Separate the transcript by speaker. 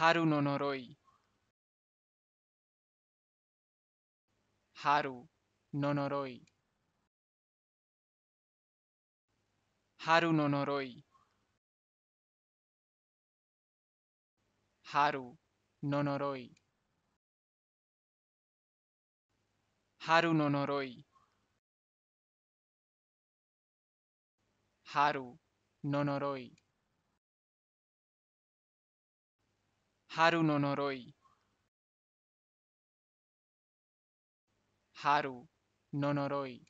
Speaker 1: Haru no Noroi. Haru no Noroi. Haru no Noroi. Haru no Noroi. Haru no Noroi. Haru no Noroi. Haru nonoroi. Haru no